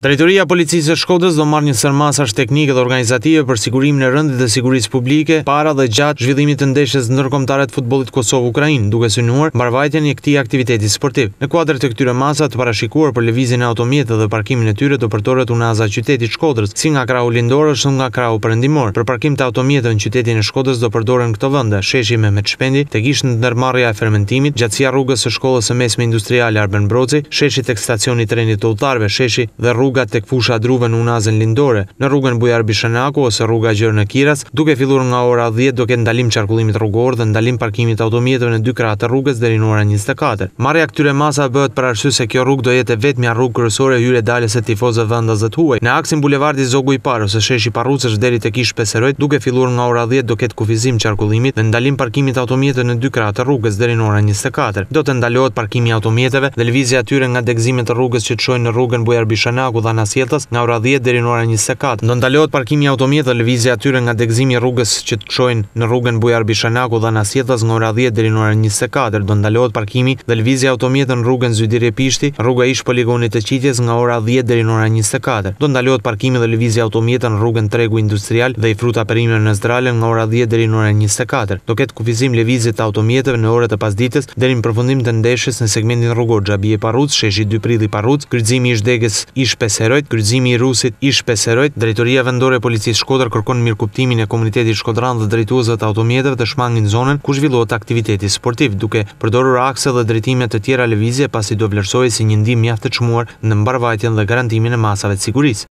Drejtoria Policisë e Shkodës do marrë një sërmasash teknike dhe organizative për sigurim në rëndit dhe sigurisë publike, para dhe gjatë zhvillimit të ndeshës nërkomtaret futbolit Kosovë-Ukrajin, duke synuar mbarvajtjen e këti aktiviteti sportiv. Në kuadrë të këtyre masat të parashikuar për levizin e automjetë dhe parkimin e tyre të përtorët të unaza qytetit Shkodrës, si nga krahu lindorës në nga krahu përëndimorë, Për parkim të automjetë në qytetin e Shkodrës do përdoren këto sheshi me e fermentimit, gjatësia rrugës shkollës mesme industriale Arben Broci, sheshi trenit të sheshi dhe rrugat tek fusha druve në unazën lindore, në rrugën Bujar Bishanaku ose rruga Gjerë në Kiras, duke fillur nga ora 10 do duke ndalim qarkullimit rrugor dhe ndalim parkimit automjetëve në dy krahat të rrugës deri në ora 24. Marrja këtyre masa bëhet për arsye se kjo rrugë do jetë vetëm ja rrugë kryesore hyrje daljes së tifozëve vendas huaj. Në aksin bulevardit Zogu i parë ose sheshi Parrucësh deri tek ish Peseroj, duke fillur nga ora 10 do ketë kufizim qarkullimit dhe ndalim parkimit automjetëve në dy krahat të rrugës deri në ora 24. Do të ndalohet parkimi automjetëve dhe lëvizja atyre nga degëzimet e rrugës që çojnë në rrugën Bujar Bishanaku dhe Nasjetës nga ora 10 deri në ora 24. Do ndalohet parkimi i dhe levizja atyre nga degëzimi i rrugës që të çojnë në rrugën Bujar Bishanaku dhe Nasjetës nga ora 10 deri në ora 24. Do ndalohet parkimi dhe lëvizja automjetit në rrugën Zyrtiri Pishti, rruga ish poligonit të qitjes nga ora 10 deri në ora 24. Do ndalohet parkimi dhe lëvizja automjetit në rrugën Tregu Industrial dhe i Fruta Perime në Zdralën nga ora 10 deri në ora 24. Do ketë kufizim lëvizje të automjeteve në orët e pasdites deri në përfundim të ndeshjes në segmentin rrugor Xhabie Parruc, Sheshi 2 Prilli Parruc, kryqëzimi i shdegës ish shpeserojt, gryzimi i rusit i shpeserojt, drejtoria vendore e policisë shkodër kërkon mirë kuptimin e komunitetit shkodran dhe drejtuazve të automjetëve të shmangin zonën ku zhvillohet aktiviteti sportiv, duke përdorur akse dhe drejtimet të tjera lëvizje pasi do vlerësohej si një ndihmë të çmuar në mbarvajtjen dhe garantimin e masave të sigurisë.